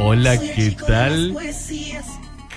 Hola, ¿qué tal?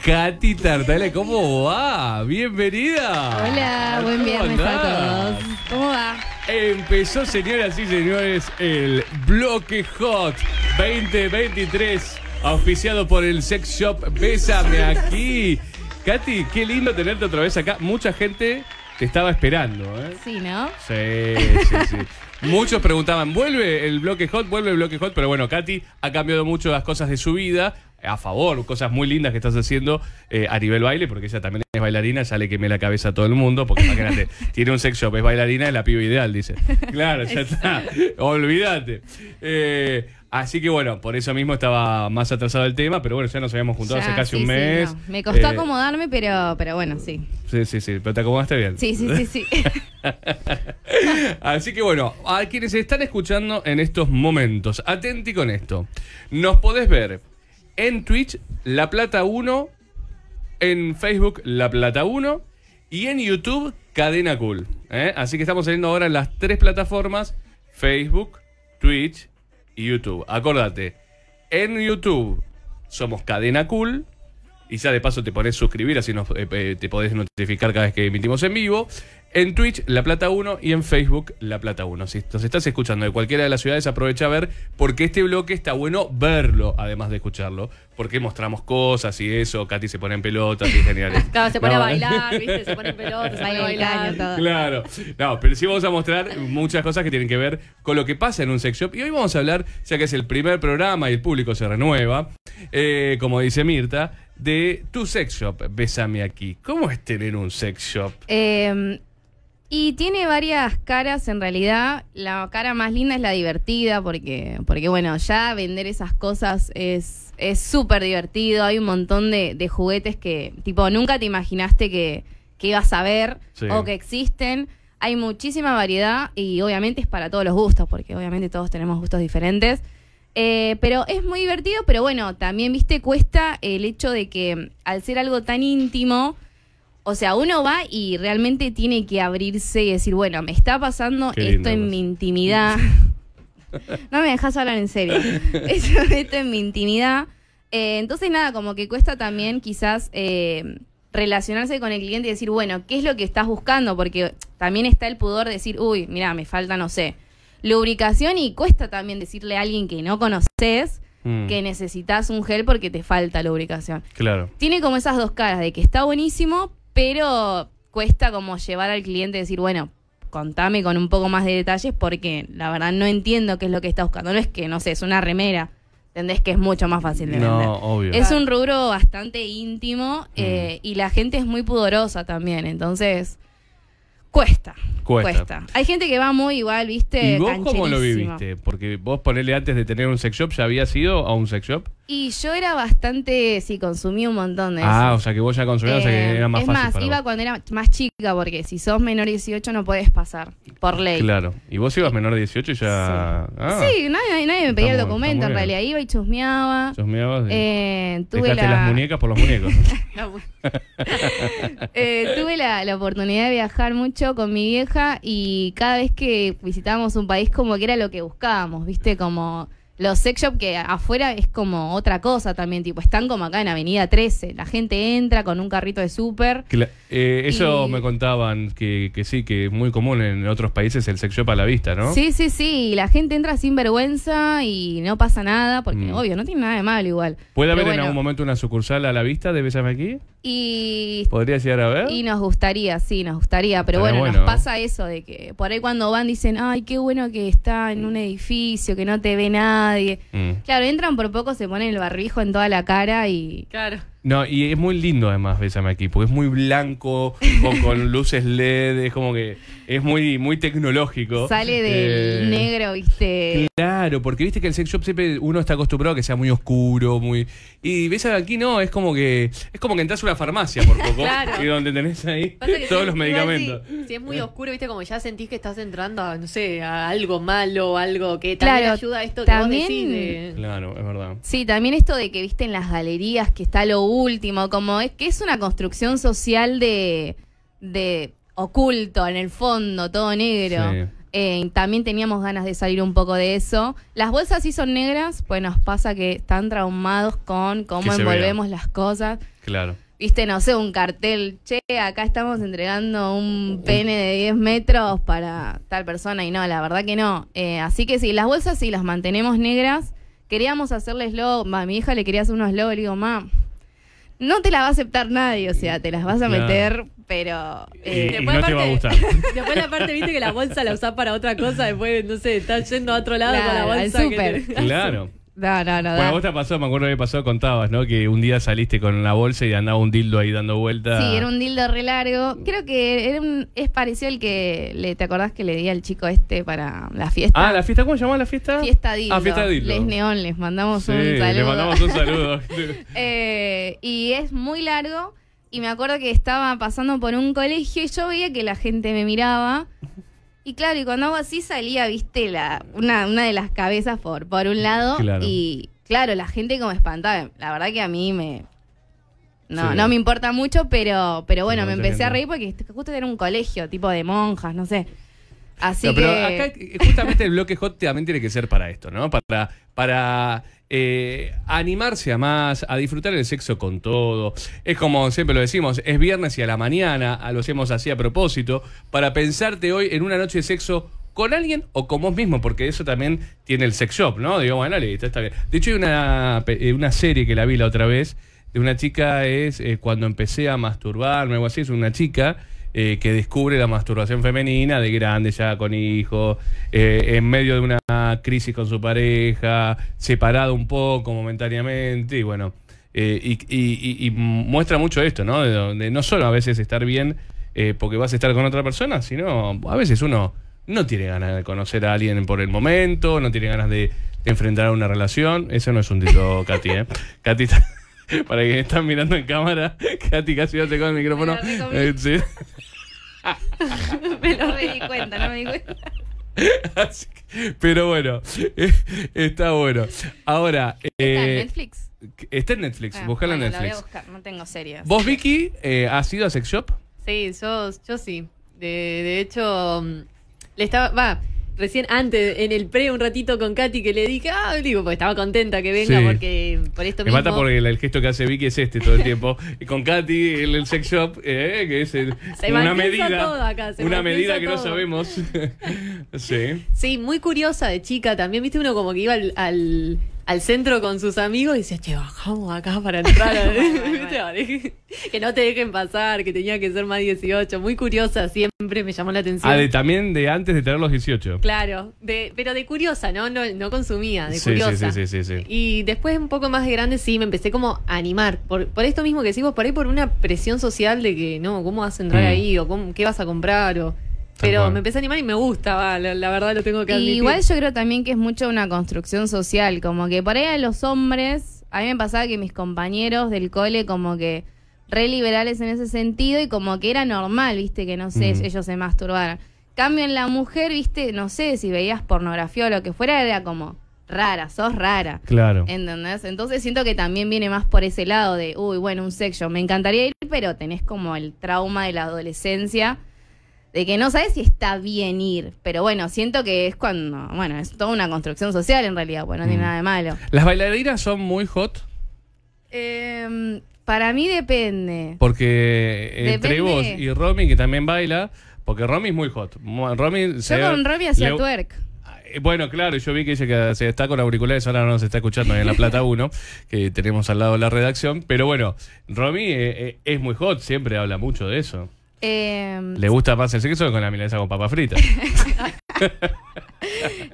Katy Tartale, ¿cómo va? Bienvenida. Hola, buen viernes a todos. ¿Cómo va? Empezó, señoras y señores, el Bloque Hot 2023, auspiciado por el Sex Shop Bésame aquí. Katy, qué lindo tenerte otra vez acá. Mucha gente te estaba esperando, ¿eh? Sí, ¿no? Sí, sí, sí. Muchos preguntaban, ¿vuelve el bloque hot? ¿Vuelve el bloque hot? Pero bueno, Katy ha cambiado mucho las cosas de su vida a favor, cosas muy lindas que estás haciendo eh, a nivel baile, porque ella también es bailarina, sale le quemé la cabeza a todo el mundo, porque imagínate, tiene un sex shop, es bailarina, es la piba ideal, dice. Claro, ya está, olvídate. Eh, Así que bueno, por eso mismo estaba más atrasado el tema, pero bueno, ya nos habíamos juntado hace casi un mes. Me costó eh, acomodarme, pero, pero bueno, sí. Sí, sí, sí, pero te acomodaste bien. Sí, sí, sí, sí. Así que bueno, a quienes están escuchando en estos momentos, atenti con esto. Nos podés ver en Twitch La Plata 1, en Facebook La Plata 1 y en YouTube Cadena Cool. ¿eh? Así que estamos saliendo ahora en las tres plataformas, Facebook, Twitch YouTube. Acordate, en YouTube somos Cadena Cool. Y ya de paso te pones suscribir, así nos, eh, eh, te podés notificar cada vez que emitimos en vivo. En Twitch, La Plata 1 y en Facebook, La Plata 1. Si nos estás escuchando de cualquiera de las ciudades, aprovecha a ver, porque este bloque está bueno verlo, además de escucharlo, porque mostramos cosas y eso. Katy se pone en pelotas y genial. claro, se pone a bailar, ¿viste? Se pone en pelotas, se pone Todo. Claro, no, pero sí vamos a mostrar muchas cosas que tienen que ver con lo que pasa en un sex shop. Y hoy vamos a hablar, ya que es el primer programa y el público se renueva, eh, como dice Mirta, de tu sex shop, Besame aquí. ¿Cómo es tener un sex shop? Eh, y tiene varias caras en realidad. La cara más linda es la divertida, porque, porque bueno, ya vender esas cosas es súper divertido. Hay un montón de, juguetes que, tipo, nunca te imaginaste que, que ibas a ver o que existen. Hay muchísima variedad y obviamente es para todos los gustos, porque obviamente todos tenemos gustos diferentes. Eh, pero es muy divertido, pero bueno, también, viste, cuesta el hecho de que al ser algo tan íntimo o sea, uno va y realmente tiene que abrirse y decir, bueno, me está pasando esto en mi intimidad. no me dejas hablar en serio. esto, en mi intimidad. Eh, entonces, nada, como que cuesta también quizás eh, relacionarse con el cliente y decir, bueno, ¿qué es lo que estás buscando? Porque también está el pudor de decir, uy, mira, me falta, no sé, lubricación y cuesta también decirle a alguien que no conoces mm. que necesitas un gel porque te falta lubricación. Claro. Tiene como esas dos caras de que está buenísimo, pero cuesta como llevar al cliente y decir, bueno, contame con un poco más de detalles porque la verdad no entiendo qué es lo que está buscando. No es que, no sé, es una remera. ¿Entendés que es mucho más fácil de no, Obvio. Es un rubro bastante íntimo mm. eh, y la gente es muy pudorosa también, entonces cuesta, cuesta. Hay gente que va muy igual, ¿viste? ¿Y vos cómo lo viviste? Porque vos ponele antes de tener un sex shop, ¿ya habías ido a un sex shop? Y yo era bastante, sí, consumí un montón de ah, eso. Ah, o sea que vos ya consumías, o sea que eh, era más es fácil. Es más, iba cuando era más chica, porque si sos menor de 18 no podés pasar, por ley. Claro. Y vos ibas menor de 18 y ya. Ah. Sí, nadie, nadie, me pedía el documento, en realidad iba y chusmeaba. Chusmeabas. Eh, tuve la... las muñecas por los muñecos. Eh, tuve la, la oportunidad de viajar mucho con mi vieja y cada vez que visitábamos un país, como que era lo que buscábamos, ¿viste? Como los sex shops que afuera es como otra cosa también, tipo, están como acá en Avenida 13. La gente entra con un carrito de súper. Claro. Eh, eso me contaban que, sí, que es muy común en otros países el sex shop a la vista, ¿no? Sí, sí, sí. La gente entra sin vergüenza y no pasa nada, porque mm. obvio, no tiene nada de malo igual. ¿Puede haber en algún momento una sucursal a la vista de Bésame aquí? Y... ¿Podría llegar a ver? Y nos gustaría, sí, nos gustaría. Pero bueno, nos pasa eso de que por ahí cuando van dicen, ay, qué bueno que está en un edificio, que no te ve nadie. Mm. Claro, entran por poco, se ponen el barbijo en toda la cara y... Claro. No, y es muy lindo además, Bésame aquí, porque es muy blanco, con, con luces LED, es como que es muy, muy tecnológico. Sale del eh, negro, viste. Claro, porque viste que el sex shop siempre uno está acostumbrado a que sea muy oscuro, muy. Y ves aquí, no, es como que. Es como que entras a una farmacia por poco. Y donde tenés ahí todos los medicamentos. Si, es muy oscuro, viste, como ya sentís que estás entrando a, no sé, a algo malo, algo que también ayuda a esto que también, vos decís Claro, es verdad. Sí, también esto de que viste en las galerías que está lo último, como es que es una construcción social de. de oculto en el fondo, todo negro. Eh, también teníamos ganas de salir un poco de eso. Las bolsas sí son negras, pues nos pasa que están traumados con cómo envolvemos las cosas. Claro. Viste, no sé, un cartel, che, acá estamos entregando un pene de 10 metros para tal persona y no, la verdad que no. Eh, así que sí, las bolsas sí las mantenemos negras. Queríamos hacerles logo, a mi hija le quería hacer unos logos, le digo, ma, no te la va a aceptar nadie, o sea, te las vas a meter pero. Eh, después no va a gustar. Después, la parte, viste que la bolsa la usás para otra cosa, después, no sé, estás yendo a otro lado con la bolsa. Súper. Claro. No, no, no. Bueno, vos te pasó, me acuerdo que pasó, contabas, ¿no? Que un día saliste con la bolsa y andaba un dildo ahí dando vueltas. Sí, era un dildo re largo. Creo que era un, es parecido al que, le, ¿te acordás que le di al chico este para la fiesta? Ah, ¿la fiesta? ¿Cómo se llamaba la fiesta? Fiesta ah, Dildo. Ah, Les Neón, les mandamos un saludo. les mandamos un saludo. eh, y es muy largo y me acuerdo que estaba pasando por un colegio y yo veía que la gente me miraba. Y claro, y cuando hago así salía, viste, una, una de las cabezas por, por un lado. Y claro, la gente como espantaba. La verdad que a mí me. No, no me importa mucho, pero, pero bueno, me empecé a reír porque justo era un colegio, tipo de monjas, no sé. Así pero acá eh, justamente el bloque hot también tiene que ser para esto, ¿no? Para, para eh, animarse a más, a disfrutar el sexo con todo. Es como siempre lo decimos, es viernes y a la mañana, ah, lo hacemos así a propósito, para pensarte hoy en una noche de sexo con alguien o con vos mismo, porque eso también tiene el sex shop, ¿no? Digo, bueno, listo, está bien. De hecho, hay una, eh, una serie que la vi la otra vez, de una chica es cuando empecé a masturbarme o algo así, es una chica eh, que descubre la masturbación femenina de grande, ya con hijos, eh, en medio de una crisis con su pareja, separado un poco momentáneamente, y bueno, eh, y, muestra mucho esto, ¿no? De, donde no solo a veces estar bien porque vas a estar con otra persona, sino a veces uno no tiene ganas de conocer a alguien por el momento, no tiene ganas de, enfrentar a una relación. Eso no es un título, Katy, ¿eh? Katy para quienes están mirando en cámara, Katy casi se con el micrófono. Eh, me lo, me di cuenta, no me di cuenta. pero bueno, eh, está bueno. Ahora. Eh, está en eh, Netflix. Está en Netflix, ah, búscala en Netflix. voy a buscar, no tengo series. ¿Vos, Vicky, has ido a Sex Shop? Sí, yo, yo sí. De, de hecho, mm, le estaba. Va recién antes, en el pre, un ratito con Katy, que le dije, ah, digo, pues estaba contenta que venga, porque por esto Me mata porque el, gesto que hace Vicky es este todo el tiempo. y con Katy, el, el sex shop, eh, que es una medida. una medida que no sabemos. sí. Sí, muy curiosa de chica también, viste, uno como que iba al al centro con sus amigos y decía, che, bajamos acá para entrar. A... que no te dejen pasar, que tenía que ser más 18. Muy curiosa, siempre me llamó la atención. Ah, también de antes de tener los 18. Claro, pero de curiosa, ¿no? No, consumía, de curiosa. Sí, sí, sí, Y después, un poco más de grande, sí, me empecé como a animar. Por, por esto mismo que decimos, por ahí por una presión social de que, no, ¿cómo vas a entrar mm. ahí? ¿O qué vas a comprar? O... Pero me empecé a animar y me gusta, la, verdad lo tengo que admitir. Y igual yo creo también que es mucho una construcción social, como que por ahí a los hombres, a mí me pasaba que mis compañeros del cole como que re liberales en ese sentido y como que era normal, viste, que no sé, ellos se masturbaran. Cambio en la mujer, viste, no sé, si veías pornografía o lo que fuera, era como rara, sos rara. Claro. ¿Entendés? Entonces siento que también viene más por ese lado de, uy, bueno, un sexo, me encantaría ir, pero tenés como el trauma de la adolescencia de que no sabes si está bien ir. Pero bueno, siento que es cuando, bueno, es toda una construcción social en realidad, Bueno, no tiene mm. nada de malo. ¿Las bailarinas son muy hot? Em, para mí depende. Porque entre vos y Romy, que también baila, porque Romy es muy hot. Yo con Romy hacía twerk. Eh, bueno, claro, yo vi que ella se está con auriculares, ahora no se está escuchando en La Plata 1, que tenemos al lado la redacción, pero bueno, Romy eh, eh, es muy hot, siempre habla mucho de eso. Em, ¿Le gusta más el sexo con la milanesa con papa frita?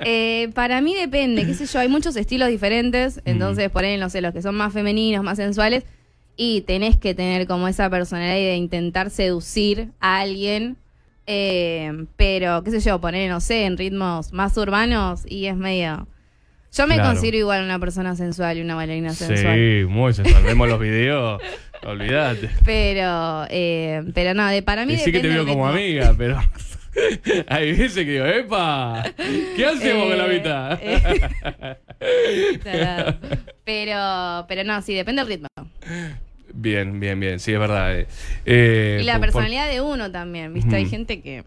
Eh, para mí depende, qué sé yo, hay muchos estilos diferentes, entonces ponen, no sé, los que son más femeninos, más sensuales, y tenés que tener como esa personalidad de intentar seducir a alguien, em, pero qué sé yo, poner, no sé, en ritmos más urbanos y es medio... Yo me considero igual una persona sensual y una bailarina sensual. Sí, muy sensual. Vemos los videos. Olvídate. Pero, eh, pero no, de, para mí. sí que te veo como amiga, pero. Hay veces que digo, ¡epa! ¿Qué hacemos con la eh, mitad? Eh, pero, pero no, sí, depende del ritmo. Bien, bien, bien, sí, es verdad. y la personalidad de uno también, ¿viste? Hay gente que...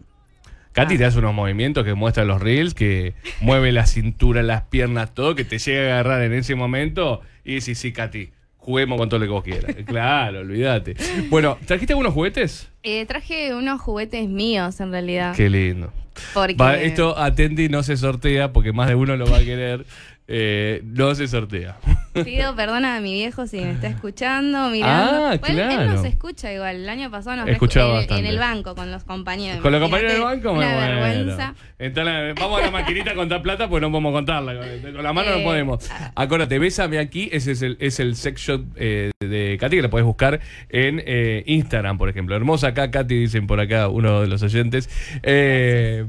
Katy ah. te hace unos movimientos que muestra los reels, que mueve la cintura, las piernas, todo, que te llega a agarrar en ese momento y sí, sí, Katy juguemos cuanto le quieras. claro, olvídate. Bueno, ¿trajiste algunos juguetes? Eh, traje unos juguetes míos, en realidad. Qué lindo. Porque... esto Atendi no se sortea porque más de uno lo va a querer eh, no se sortea. Pido perdón a mi viejo si me está escuchando, mirando. Ah, claro. Él nos escucha igual. El año pasado nos escuchaba en, el banco con los compañeros. Con los compañeros del banco, Una bueno. vergüenza. Entonces, vamos a la maquinita a contar plata pues no podemos contarla. Con la mano no podemos. Ah. Acuérdate, Bésame aquí, ese es el, es el sex shot eh, de Katy, que la podés buscar en eh, Instagram, por ejemplo. Hermosa acá, Katy, dicen por acá uno de los oyentes. Eh.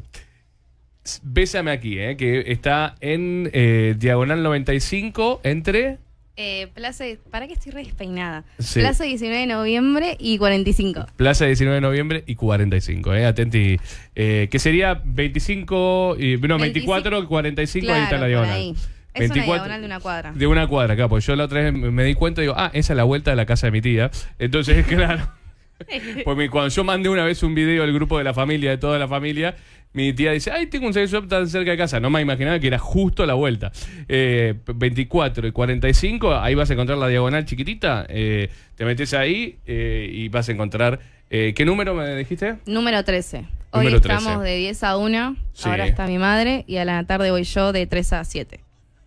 Bésame aquí, eh, que está en eh, Diagonal 95 entre... Eh, plaza, para que estoy redespeinada. Plaza 19 de noviembre y 45. Plaza 19 de noviembre y 45, eh, atenti. que sería 25, y, 24, 45, ahí está la diagonal. Ahí. Es 24, diagonal de una cuadra. De una cuadra, acá, pues yo la otra vez me di cuenta y digo, ah, esa es la vuelta de la casa de mi tía. Entonces, claro. Porque cuando yo mandé una vez un video al grupo de la familia, de toda la familia, mi tía dice, ay, tengo un sex shop tan cerca de casa. No me imaginaba que era justo a la vuelta. 24 eh, y 45, ahí vas a encontrar la diagonal chiquitita. Eh, te metes ahí eh, y vas a encontrar... ¿Qué número me dijiste? Número 13. Hoy estamos de 10 a 1, ahora está mi madre, y a la tarde voy yo de 3 a 7.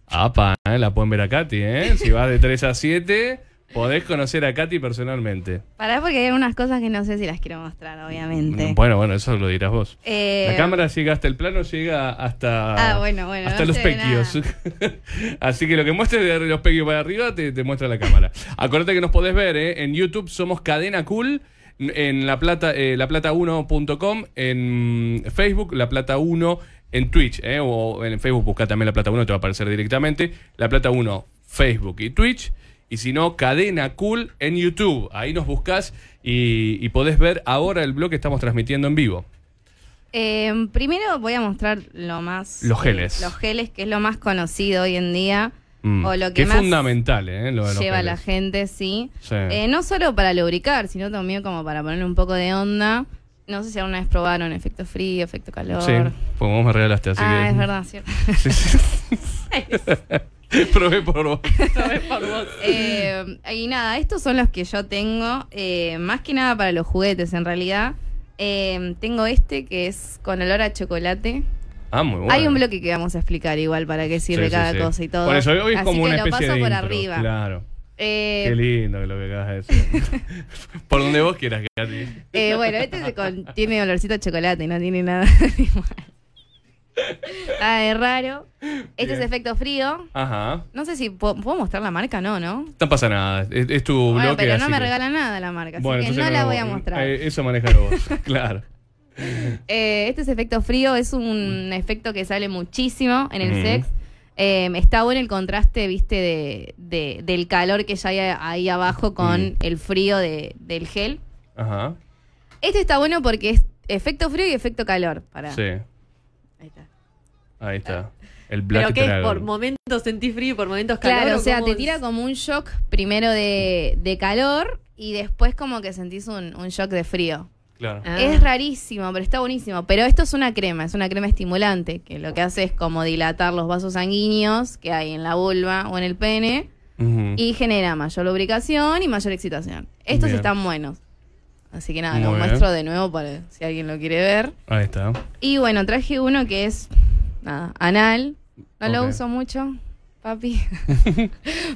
Apa, la pueden ver acá Katy, si vas de 3 a 7... Podés conocer a Katy personalmente. Pará, porque hay unas cosas que no sé si las quiero mostrar, obviamente. Mm, bueno, bueno, eso lo dirás vos. La eh, cámara llega hasta el plano, llega hasta. Ah, hasta los pequios. Así que lo que muestres de los pequios para arriba te, muestra la cámara. Acuérdate que nos podés ver, eh, En YouTube somos Cadena Cool en la plata eh, laplata1.com en Facebook la plata 1 en Twitch o en Facebook busca también la plata 1 te va a aparecer directamente la plata 1 Facebook y Twitch y si no, Cadena Cool en YouTube. Ahí nos buscas y, podés ver ahora el blog que estamos transmitiendo en vivo. Em, primero voy a mostrar lo más. Los geles. Eh, los geles, que es lo más conocido hoy en día. Mm. o lo que, es fundamental, eh, lo de lleva la gente, sí. Eh, no solo para lubricar, sino también como para ponerle un poco de onda. No sé si alguna vez probaron efecto frío, efecto calor. Sí, pues vos me regalaste así. Ah, es verdad, cierto. Probé por vos. Probé por vos. Eh, y nada, estos son los que yo tengo. Eh, más que nada para los juguetes, en realidad. Eh, tengo este que es con olor a chocolate. Ah, muy bueno. Hay un bloque que vamos a explicar igual para qué sirve cada cosa y todo. Por eso hoy es Así como que lo paso por arriba. Claro. Eh, qué lindo que lo que acabas de decir. Por donde vos quieras, Katy. Eh, bueno, este tiene olorcito a chocolate, y no tiene nada igual. Ay, ah, raro. Este es efecto frío. Ajá. No sé si puedo, mostrar la marca, no, ¿no? No pasa nada. Es, tu bloque, Pero no me regala nada la marca, así que no, la voy a mostrar. Eh, eso maneja vos, claro. Eh, este es efecto frío, es un efecto que sale muchísimo en el sex. Eh, está bueno el contraste, viste, de, del calor que ya hay ahí abajo con el frío del gel. Ajá. Este está bueno porque es efecto frío y efecto calor. Para. Sí. Ahí está. Ahí está. Ah. El Black Pero que es por momentos sentís frío, por momentos calor. Claro, o sea, te tira como un shock primero de, calor y después como que sentís un, shock de frío. Claro. Ah. Es rarísimo, pero está buenísimo. Pero esto es una crema, es una crema estimulante, que lo que hace es como dilatar los vasos sanguíneos que hay en la vulva o en el pene y genera mayor lubricación y mayor excitación. Estos están buenos. Así que nada, lo muestro de nuevo para si alguien lo quiere ver. Ahí está. Y bueno, traje uno que es nada, anal. No lo uso mucho, papi.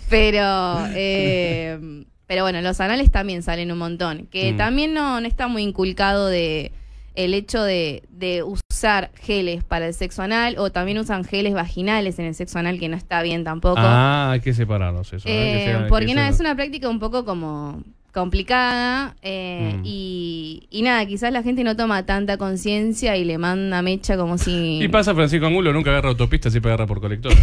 pero em, pero bueno, los anales también salen un montón. Que mm. también no, está muy inculcado de el hecho de, usar geles para el sexo anal o también usan geles vaginales en el sexo anal que no está bien tampoco. Ah, hay que separarlos eso. Eh, porque es una práctica un poco como complicada eh, mm. y, y, nada, quizás la gente no toma tanta conciencia y le manda mecha como si... Y pasa Francisco Angulo, nunca agarra autopista, siempre agarra por colector.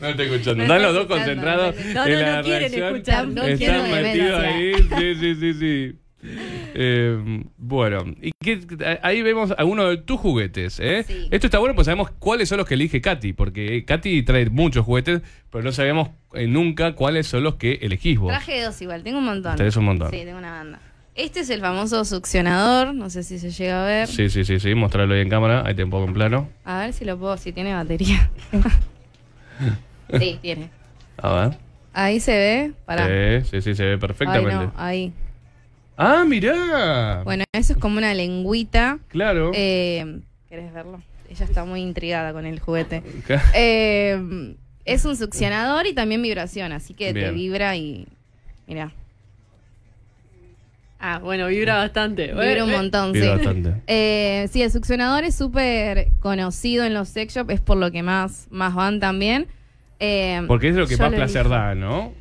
no estoy escuchando. Están los dos concentrados no, no, quieren Escuchar, no Están ahí. sí, sí, sí. Eh, bueno, y ahí vemos algunos de tus juguetes. ¿eh? Esto está bueno, porque sabemos cuáles son los que elige Katy, porque eh, Katy trae muchos juguetes, pero no sabemos eh, nunca cuáles son los que elegís vos. Traje dos igual, tengo un montón. Tenés un montón. Sí, tengo una banda. Este es el famoso succionador, no sé si se llega a ver. Sí, sí, sí, sí, mostrarlo ahí en cámara, ahí te pongo en plano. A ver si lo puedo, si tiene batería. sí, tiene. A ver. Ahí se ve, Para. Sí, sí, sí, se ve perfectamente. ahí. Ah, mirá. Bueno, eso es como una lengüita. Claro. Eh, ¿Querés verlo? Ella está muy intrigada con el juguete. Eh, es un succionador y también vibración, así que te vibra y. Mirá. Ah, bueno, vibra bastante. Vibra un eh, montón, vibra sí. sí, el succionador es súper conocido en los sex shops, es por lo que más, más van también. Porque es lo que más placer da, ¿no?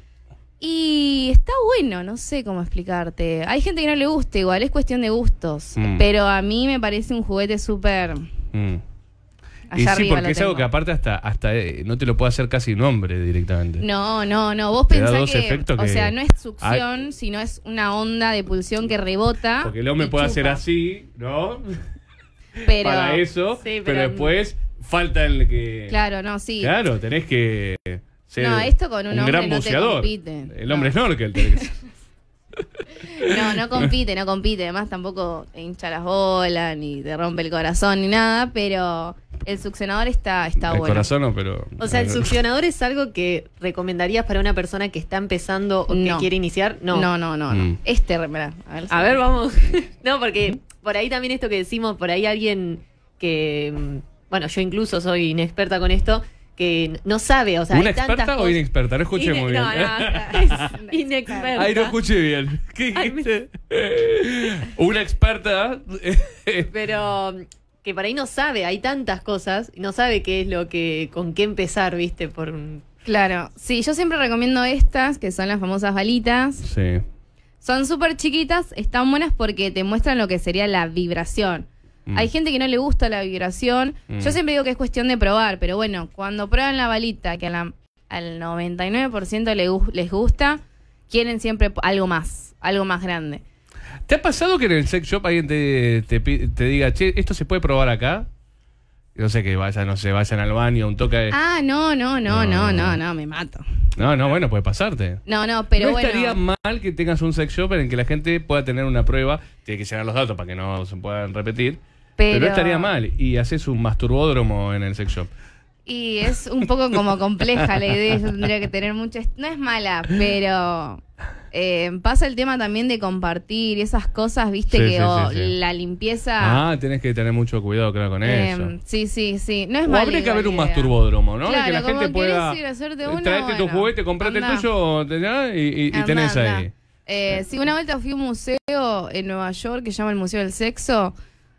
Y está bueno, no sé cómo explicarte. Hay gente que no le gusta igual, es cuestión de gustos. Mm. Pero a mí me parece un juguete súper... Mm. Y sí, porque es algo que aparte hasta, hasta eh, no te lo puede hacer casi un hombre directamente. No, no, no. Vos pensás que, O sea, no es succión, sino es una onda de pulsión que rebota. Porque el hombre puede hacer así, ¿no? Pero, Para eso, pero después falta el que... Claro, no, sí. Claro, tenés que no, esto con un, hombre gran no El hombre es snorkel. No, no compite, no compite. Además, tampoco hincha las bolas, ni te rompe el corazón, ni nada, pero el succionador está, está bueno. El corazón no, pero. O sea, el succionador es algo que recomendarías para una persona que está empezando o que quiere iniciar. No, no, no, no. Este, a ver, a ver vamos. no, porque por ahí también esto que decimos, por ahí alguien que. Mm, bueno, yo incluso soy inexperta con esto que no sabe, o sea, ¿Una tanta. experta o inexperta? No escuché muy bien. No, no, es inexperta. Ay, no escuché bien. ¿Qué dijiste? Una experta. Pero que para ahí no sabe, hay tantas cosas, no sabe qué es lo que, con qué empezar, viste, por Claro, sí, yo siempre recomiendo estas, que son las famosas balitas. Sí. Son súper chiquitas, están buenas porque te muestran lo que sería la vibración. Mm. Hay gente que no le gusta la vibración. Mm. Yo siempre digo que es cuestión de probar, pero bueno, cuando prueban la balita, que al 99% les gusta, quieren siempre algo más, algo más grande. ¿Te ha pasado que en el sex shop alguien te, diga, che, esto se puede probar acá? No sé, que vayan, no se vayan al baño, un toque. De... Ah, no, no, no, no, no, no, me mato. No, no, bueno, puede pasarte. No, no, pero ¿No estaría mal que tengas un sex shop en que la gente pueda tener una prueba, tiene que llenar los datos para que no se puedan repetir. Pero, estaría mal. Y haces un masturbódromo en el sex shop. Y es un poco como compleja la idea, yo tendría que tener muchas No es mala, pero eh, pasa el tema también de compartir esas cosas, viste, que la limpieza... Ah, tenés que tener mucho cuidado, claro, con em, eso. Sí, sí, sí. No es mala. Habría que haber un masturbódromo, ¿no? que la gente pueda... Eh, traerte tu juguete, comprate el tuyo y, tenés ahí. Eh, sí, una vuelta fui a un museo en Nueva York que se llama el Museo del Sexo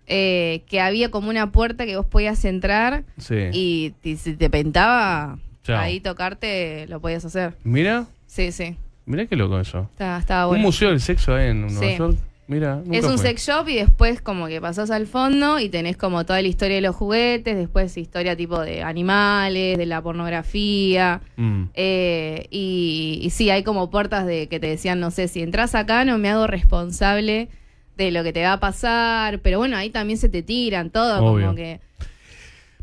eh, que había como una puerta que vos podías entrar y, si te pintaba ahí tocarte, lo podías hacer. ¿Mira? Sí, sí. Mira qué loco eso. Está, Un museo del sexo ahí en Nueva York. Mira, es un sex shop y después como que pasás al fondo y tenés como toda la historia de los juguetes, después historia tipo de animales, de la pornografía. Mm. Eh, y, y, sí, hay como puertas de que te decían, no sé, si entras acá no me hago responsable de lo que te va a pasar, pero bueno, ahí también se te tiran todo, como que...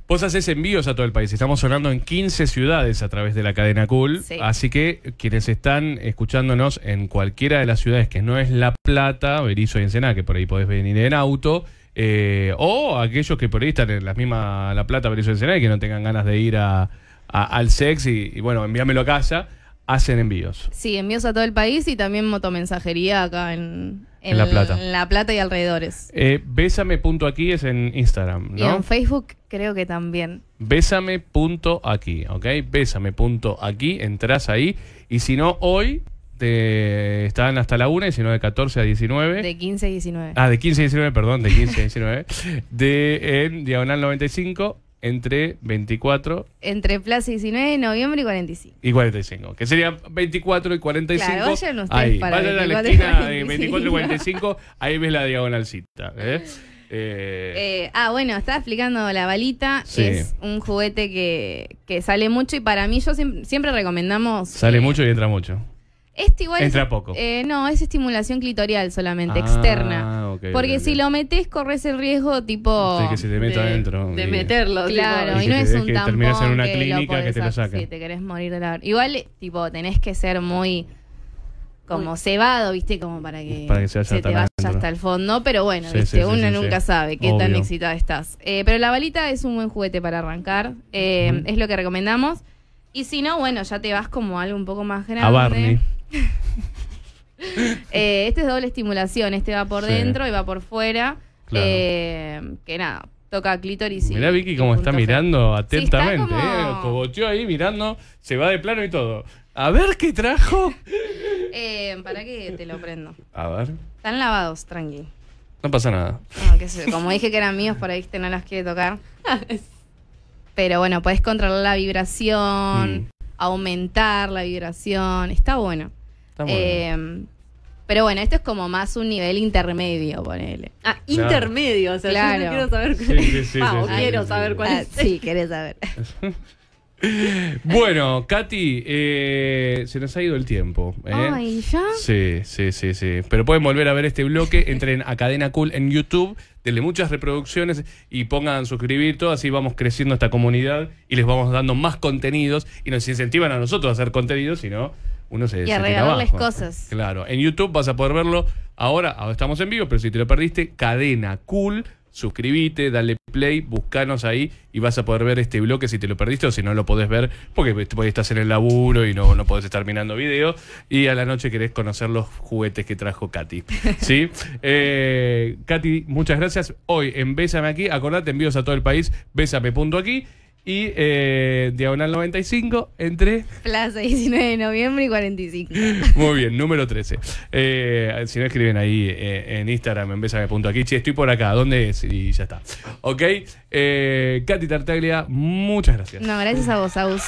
Vos haces envíos a todo el país. Estamos sonando en 15 ciudades a través de la cadena Cool. Así que quienes están escuchándonos en cualquiera de las ciudades que no es La Plata, Berizo y Ensenada, que por ahí podés venir en auto, eh, o aquellos que por ahí están en la misma La Plata, Berizo y Ensenada y que no tengan ganas de ir a, al sex y, y bueno, envíamelo a casa hacen envíos. Sí, envíos a todo el país y también motomensajería acá en, La Plata. En La Plata y alrededores. Eh, Bésame.aquí es en Instagram, ¿no? Y en Facebook creo que también. Bésame.aquí, ¿ok? Bésame.aquí, entras ahí. Y si no, hoy te están hasta la 1, no, de 14 a 19. De 15 a 19. Ah, de 15 a 19, perdón, de 15 a 19. de en Diagonal 95 entre 24. Entre Plaza 19 de noviembre y 45. Y 45, que serían 24 y 45. Claro, vayan ahí. para vayan 24, a la esquina de eh, 24 y 45, ahí ves la diagonalcita. ¿eh? Eh... Eh, ah, bueno, estaba explicando la balita. Sí. Es un juguete que, que, sale mucho y para mí yo siempre recomendamos. Sale mucho y entra mucho. Este igual Entra poco. Eh, no, es estimulación clitorial solamente, ah, externa. porque si lo metes, corres el riesgo tipo. Sí, que se te meta de, adentro. De meterlo, claro. y, no es un tampoco. terminas en una clínica que te lo sacan. Sí, te querés morir de la Igual, tipo, tenés que ser muy. Como cebado, ¿viste? Como para que, te vaya hasta el fondo. Pero bueno, uno nunca sabe qué tan excitada estás. Eh, pero la balita es un buen juguete para arrancar. Eh, es lo que recomendamos. Y si no, bueno, ya te vas como algo un poco más grande. A Barney. Eh, este es doble estimulación, este va por dentro y va por fuera. Eh, que nada, toca clítoris y. Vicky cómo está mirando atentamente, como... yo eh, ahí mirando, se va de plano y todo. A ver qué trajo. para que te lo prendo. A ver. Están lavados, tranqui. No pasa nada. como dije que eran míos, por ahí no las quiere tocar. Pero bueno, puedes controlar la vibración, mm. aumentar la vibración. Está bueno. Em, pero bueno, esto es como más un nivel intermedio, ponele. Ah, intermedio, o sea, quiero saber cuál es. quiero saber cuál es. sí, querés saber. Bueno, Katy, eh, se nos ha ido el tiempo. ¿eh? Ay, ¿ya? Sí, sí, sí, sí. Pero pueden volver a ver este bloque. Entren a Cadena Cool en YouTube. Denle muchas reproducciones y pongan suscribir todo. Así vamos creciendo esta comunidad y les vamos dando más contenidos. Y nos incentivan a nosotros a hacer contenidos, si no se... Y se regalarles cosas. Claro, en YouTube vas a poder verlo ahora, ahora estamos en vivo, pero si te lo perdiste, cadena cool suscríbete, dale play, buscanos ahí y vas a poder ver este bloque si te lo perdiste o si no lo podés ver porque estás en el laburo y no, no podés estar mirando video. y a la noche querés conocer los juguetes que trajo Katy. ¿Sí? Eh, Katy, muchas gracias. Hoy en Bésame aquí, acordate, envíos a todo el país, bésame.aquí. aquí y eh, diagonal 95 entre... Plaza 19 de noviembre y 45. Muy bien, número 13. Eh, si no escriben ahí eh, en Instagram, en aquí. aquí estoy por acá, ¿dónde es? Y ya está. Ok, Katy Tartaglia, muchas gracias. No, gracias a vos, a vos